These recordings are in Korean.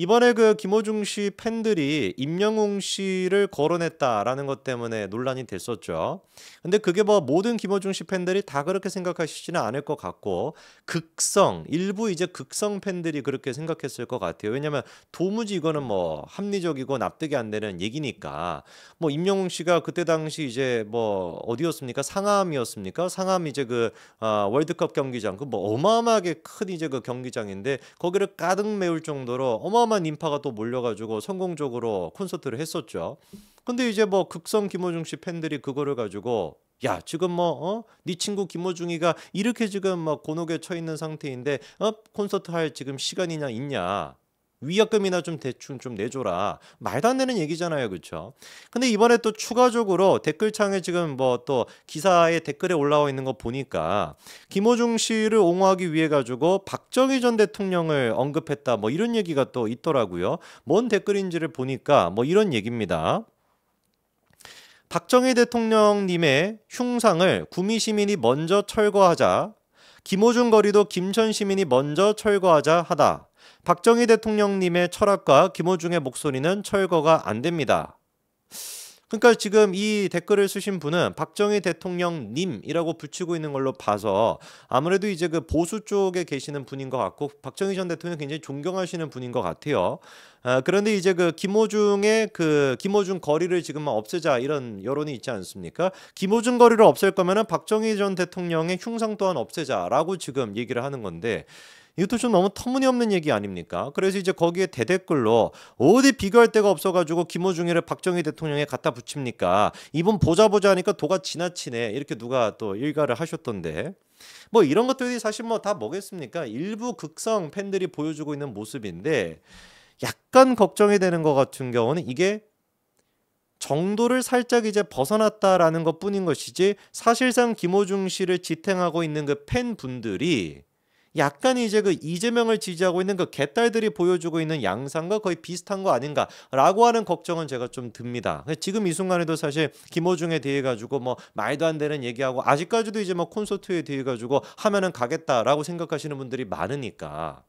이번에 그 김호중 씨 팬들이 임영웅 씨를 거론했다라는 것 때문에 논란이 됐었죠. 근데 그게 뭐 모든 김호중 씨 팬들이 다 그렇게 생각하시지는 않을 것 같고 극성 일부 이제 극성 팬들이 그렇게 생각했을 것 같아요. 왜냐면 도무지 이거는 뭐 합리적이고 납득이 안 되는 얘기니까 뭐 임영웅 씨가 그때 당시 이제 뭐 어디였습니까? 상암이었습니까? 상암 이제 그 어, 월드컵 경기장 그 뭐 어마어마하게 큰 이제 그 경기장인데 거기를 가득 메울 정도로 어마 어마어마한 인파가 또 몰려가지고 성공적으로 콘서트를 했었죠. 근데 이제 뭐 극성 김호중 씨 팬들이 그거를 가지고 야 지금 뭐네 어? 친구 김호중이가 이렇게 지금 막 곤혹에 처 있는 상태인데 어? 콘서트 할 지금 시간이냐 있냐 위약금이나 좀 대충 좀 내줘라. 말도 안 되는 얘기잖아요. 그렇죠? 근데 이번에 또 추가적으로 댓글창에 지금 뭐 또기사에 댓글에 올라와 있는 거 보니까 김호중 씨를 옹호하기 위해 가지고 박정희 전 대통령을 언급했다. 뭐 이런 얘기가 또 있더라고요. 뭔 댓글인지를 보니까 뭐 이런 얘기입니다. 박정희 대통령님의 흉상을 구미 시민이 먼저 철거하자 김호중 거리도 김천 시민이 먼저 철거하자 하다. 박정희 대통령님의 철학과 김호중의 목소리는 철거가 안 됩니다. 그러니까 지금 이 댓글을 쓰신 분은 박정희 대통령님이라고 붙이고 있는 걸로 봐서 아무래도 이제 그 보수 쪽에 계시는 분인 것 같고 박정희 전 대통령 굉장히 존경하시는 분인 것 같아요. 아, 그런데 이제 그 김호중의 그 김호중 거리를 지금 없애자 이런 여론이 있지 않습니까? 김호중 거리를 없앨 거면은 박정희 전 대통령의 흉상 또한 없애자라고 지금 얘기를 하는 건데 이것도 좀 너무 터무니없는 얘기 아닙니까? 그래서 이제 거기에 대댓글로 어디 비교할 데가 없어가지고 김호중이를 박정희 대통령에 갖다 붙입니까? 이분 보자 보자 하니까 도가 지나치네 이렇게 누가 또 일가를 하셨던데 뭐 이런 것들이 사실 뭐다 뭐겠습니까? 일부 극성 팬들이 보여주고 있는 모습인데 약간 걱정이 되는 것 같은 경우는 이게 정도를 살짝 이제 벗어났다라는 것뿐인 것이지 사실상 김호중 씨를 지탱하고 있는 그 팬분들이 약간 이제 그 이재명을 지지하고 있는 그 개딸들이 보여주고 있는 양상과 거의 비슷한 거 아닌가라고 하는 걱정은 제가 좀 듭니다. 지금 이 순간에도 사실 김호중에 대해 가지고 뭐 말도 안 되는 얘기하고 아직까지도 이제 뭐 콘서트에 대해 가지고 하면은 가겠다라고 생각하시는 분들이 많으니까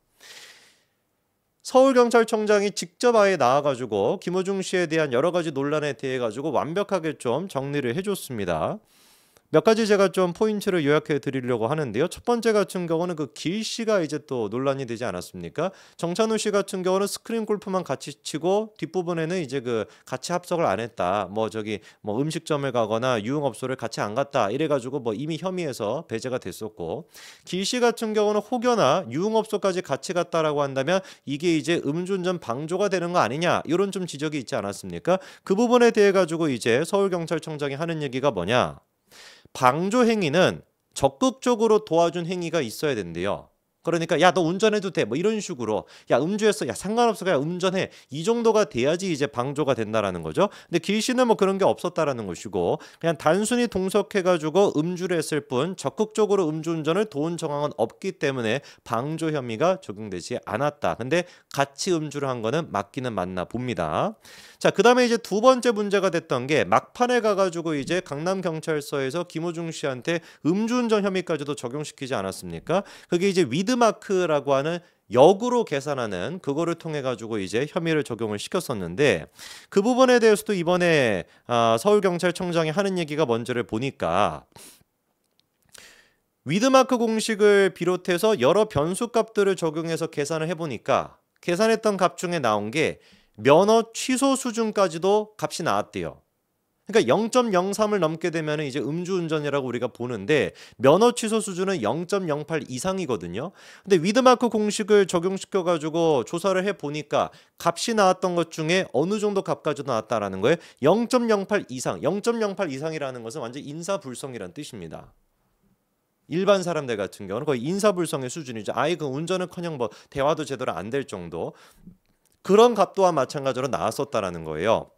서울경찰청장이 직접 아예 나와가지고 김호중 씨에 대한 여러 가지 논란에 대해 가지고 완벽하게 좀 정리를 해줬습니다. 몇 가지 제가 좀 포인트를 요약해 드리려고 하는데요. 첫 번째 같은 경우는 그 길 씨가 이제 또 논란이 되지 않았습니까? 정찬우 씨 같은 경우는 스크린 골프만 같이 치고 뒷부분에는 이제 그 같이 합석을 안 했다. 뭐 저기 뭐 음식점을 가거나 유흥업소를 같이 안 갔다. 이래 가지고 뭐 이미 혐의에서 배제가 됐었고 길씨 같은 경우는 혹여나 유흥업소까지 같이 갔다라고 한다면 이게 이제 음주운전 방조가 되는 거 아니냐. 이런 좀 지적이 있지 않았습니까? 그 부분에 대해 가지고 이제 서울경찰청장이 하는 얘기가 뭐냐? 방조 행위는 적극적으로 도와준 행위가 있어야 된대요. 그러니까 야 너 운전해도 돼 뭐 이런 식으로 야 음주했어 야 상관없어 그냥 운전해 이 정도가 돼야지 이제 방조가 된다라는 거죠. 근데 길 씨는 뭐 그런 게 없었다라는 것이고 그냥 단순히 동석해가지고 음주를 했을 뿐 적극적으로 음주운전을 도운 정황은 없기 때문에 방조 혐의가 적용되지 않았다. 근데 같이 음주를 한 거는 맞기는 맞나 봅니다. 자, 그 다음에 이제 두 번째 문제가 됐던 게 막판에 가가지고 이제 강남 경찰서에서 김호중 씨한테 음주운전 혐의까지도 적용시키지 않았습니까? 그게 이제 위드 랜드마크라고 하는 역으로 계산하는 그거를 통해 가지고 이제 혐의를 적용을 시켰었는데 그 부분에 대해서도 이번에 아, 서울경찰청장이 하는 얘기가 뭔지를 보니까 위드마크 공식을 비롯해서 여러 변수 값들을 적용해서 계산을 해보니까 계산했던 값 중에 나온 게 면허 취소 수준까지도 값이 나왔대요. 그러니까 0.03을 넘게 되면 이제 음주운전이라고 우리가 보는데 면허 취소 수준은 0.08 이상이거든요. 근데 위드마크 공식을 적용시켜 가지고 조사를 해 보니까 값이 나왔던 것 중에 어느 정도 값까지 나왔다라는 거예요. 0.08 이상, 0.08 이상이라는 것은 완전 인사불성이라는 뜻입니다. 일반 사람들 같은 경우는 거의 인사불성의 수준이죠. 아예 그 운전은커녕 뭐 대화도 제대로 안 될 정도 그런 값도와 마찬가지로 나왔었다라는 거예요.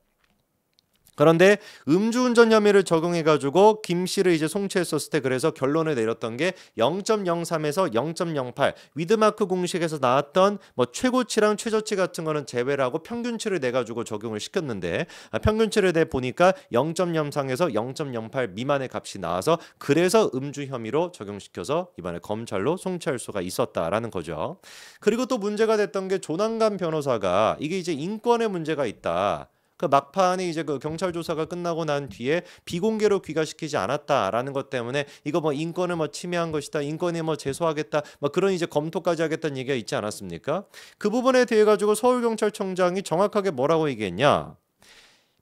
그런데 음주운전 혐의를 적용해 가지고 김 씨를 이제 송치했었을 때 그래서 결론을 내렸던 게 0.03에서 0.08 위드마크 공식에서 나왔던 뭐 최고치랑 최저치 같은 거는 제외를 하고 평균치를 내 가지고 적용을 시켰는데 아, 평균치를 내 보니까 0.03에서 0.08 미만의 값이 나와서 그래서 음주 혐의로 적용시켜서 이번에 검찰로 송치할 수가 있었다라는 거죠. 그리고 또 문제가 됐던 게 조난간 변호사가 이게 이제 인권의 문제가 있다. 그 막판에 이제 그 경찰 조사가 끝나고 난 뒤에 비공개로 귀가시키지 않았다라는 것 때문에 이거 뭐 인권을 뭐 침해한 것이다. 인권이 뭐 제소하겠다. 뭐 그런 이제 검토까지 하겠다는 얘기가 있지 않았습니까? 그 부분에 대해 가지고 서울 경찰청장이 정확하게 뭐라고 얘기했냐?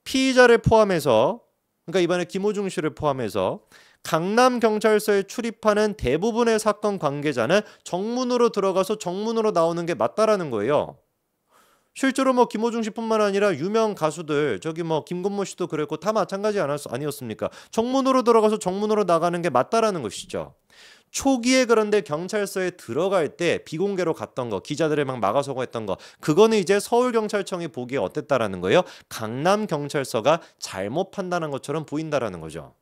피의자를 포함해서 그러니까 이번에 김호중 씨를 포함해서 강남 경찰서에 출입하는 대부분의 사건 관계자는 정문으로 들어가서 정문으로 나오는 게 맞다라는 거예요. 실제로 뭐 김호중 씨뿐만 아니라 유명 가수들 저기 뭐 김건모 씨도 그랬고 다 마찬가지 아니었습니까? 정문으로 들어가서 정문으로 나가는 게 맞다라는 것이죠. 초기에 그런데 경찰서에 들어갈 때 비공개로 갔던 거 기자들을 막 막아서고 했던 거 그거는 이제 서울경찰청이 보기에 어땠다라는 거예요 강남경찰서가 잘못 판단한 것처럼 보인다라는 거죠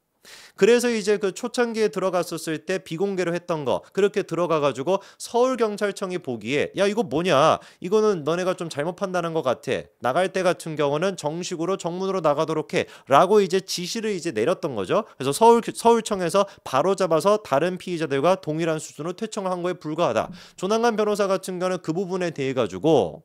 그래서 이제 그 초창기에 들어갔었을 때 비공개로 했던 거 그렇게 들어가 가지고 서울 경찰청이 보기에 야 이거 뭐냐 이거는 너네가 좀 잘못 판단한 것 같아 나갈 때 같은 경우는 정식으로 정문으로 나가도록 해라고 이제 지시를 이제 내렸던 거죠. 그래서 서울 서울청에서 바로 잡아서 다른 피의자들과 동일한 수준으로 퇴청한 거에 불과하다. 조남관 변호사 같은 경우는 그 부분에 대해 가지고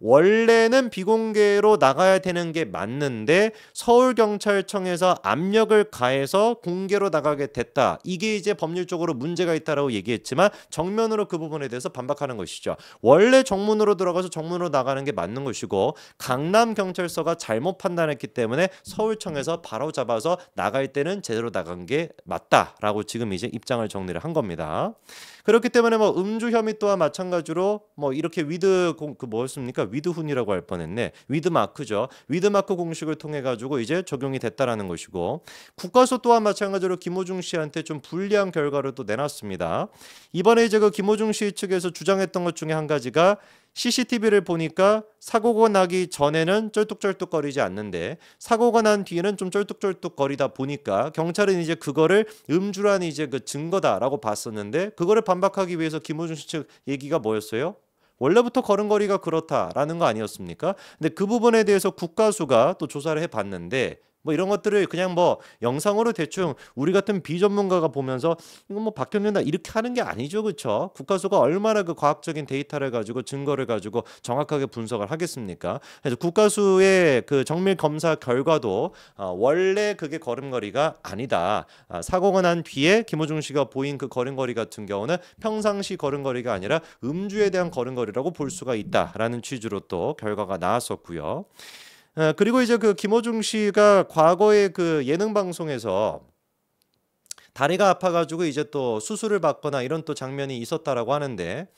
원래는 비공개로 나가야 되는 게 맞는데 서울경찰청에서 압력을 가해서 공개로 나가게 됐다. 이게 이제 법률적으로 문제가 있다라고 얘기했지만 정면으로 그 부분에 대해서 반박하는 것이죠. 원래 정문으로 들어가서 정문으로 나가는 게 맞는 것이고 강남경찰서가 잘못 판단했기 때문에 서울청에서 바로 잡아서 나갈 때는 제대로 나간 게 맞다라고 지금 이제 입장을 정리를 한 겁니다. 그렇기 때문에 뭐 음주 혐의 또한 마찬가지로 뭐 이렇게 위드 공, 그 뭐였습니까? 위드 훈이라고 할 뻔했네. 위드 마크죠. 위드 마크 공식을 통해 가지고 이제 적용이 됐다라는 것이고 국가소 또한 마찬가지로 김호중 씨한테 좀 불리한 결과를 또 내놨습니다. 이번에 이제 그 김호중 씨 측에서 주장했던 것 중에 한 가지가 CCTV를 보니까 사고가 나기 전에는 쩔뚝쩔뚝거리지 않는데 사고가 난 뒤에는 좀 쩔뚝쩔뚝거리다 보니까 경찰은 이제 그거를 음주라는 이제 그 증거다라고 봤었는데 그거를 반박하기 위해서 김호준 씨 측 얘기가 뭐였어요? 원래부터 걸음걸이가 그렇다라는 거 아니었습니까? 근데 그 부분에 대해서 국가수가 또 조사를 해봤는데 뭐 이런 것들을 그냥 뭐 영상으로 대충 우리 같은 비전문가가 보면서 이건 뭐 바뀌었는다 이렇게 하는 게 아니죠 그쵸 국가수가 얼마나 그 과학적인 데이터를 가지고 증거를 가지고 정확하게 분석을 하겠습니까 그래서 국가수의 그 정밀 검사 결과도 어, 원래 그게 걸음걸이가 아니다 아, 사고가 난 뒤에 김호중 씨가 보인 그 걸음걸이 같은 경우는 평상시 걸음걸이가 아니라 음주에 대한 걸음걸이라고 볼 수가 있다라는 취지로 또 결과가 나왔었고요. 어, 그리고 이제 그 김호중 씨가 과거에 그 예능 방송에서 다리가 아파가지고 이제 또 수술을 받거나 이런 또 장면이 있었다라고 하는데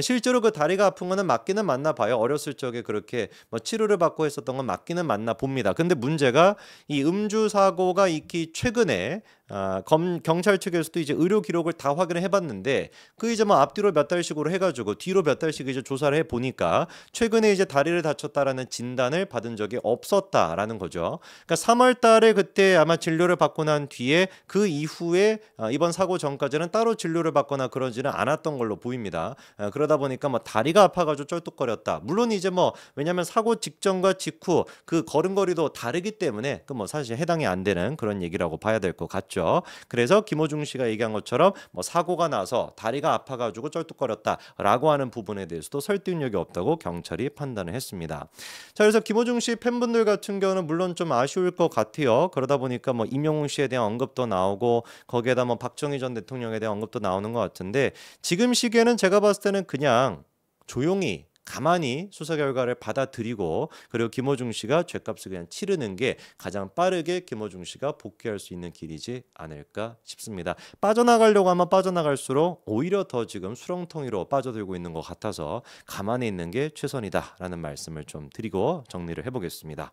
실제로 그 다리가 아픈 거는 맞기는 맞나 봐요. 어렸을 적에 그렇게 뭐 치료를 받고 했었던 건 맞기는 맞나 봅니다. 근데 문제가 이 음주 사고가 있기 최근에 아, 검, 경찰 측에서도 이제 의료 기록을 다 확인을 해봤는데 그 이제 뭐 앞뒤로 몇 달씩으로 해가지고 뒤로 몇 달씩 이제 조사를 해 보니까 최근에 이제 다리를 다쳤다라는 진단을 받은 적이 없었다라는 거죠. 그러니까 3월달에 그때 아마 진료를 받고 난 뒤에 그 이후에 아, 이번 사고 전까지는 따로 진료를 받거나 그러지는 않았던 걸로 보입니다. 아, 그러다 보니까 뭐 다리가 아파가지고 쩔뚝거렸다. 물론 이제 뭐 왜냐하면 사고 직전과 직후 그걸음걸이도 다르기 때문에 그 뭐 사실 해당이 안 되는 그런 얘기라고 봐야 될 것 같죠. 그래서 김호중 씨가 얘기한 것처럼 뭐 사고가 나서 다리가 아파가지고 쩔뚝거렸다라고 하는 부분에 대해서도 설득력이 없다고 경찰이 판단을 했습니다. 자 그래서 김호중 씨 팬분들 같은 경우는 물론 좀 아쉬울 것 같아요. 그러다 보니까 뭐 임영웅 씨에 대한 언급도 나오고 거기에다 뭐 박정희 전 대통령에 대한 언급도 나오는 것 같은데 지금 시기에는 제가 봤을 때는 그냥 조용히 가만히 수사 결과를 받아들이고 그리고 김호중 씨가 죄값을 그냥 치르는 게 가장 빠르게 김호중 씨가 복귀할 수 있는 길이지 않을까 싶습니다. 빠져나가려고 하면 빠져나갈수록 오히려 더 지금 수렁텅이로 빠져들고 있는 것 같아서 가만히 있는 게 최선이다라는 말씀을 좀 드리고 정리를 해보겠습니다.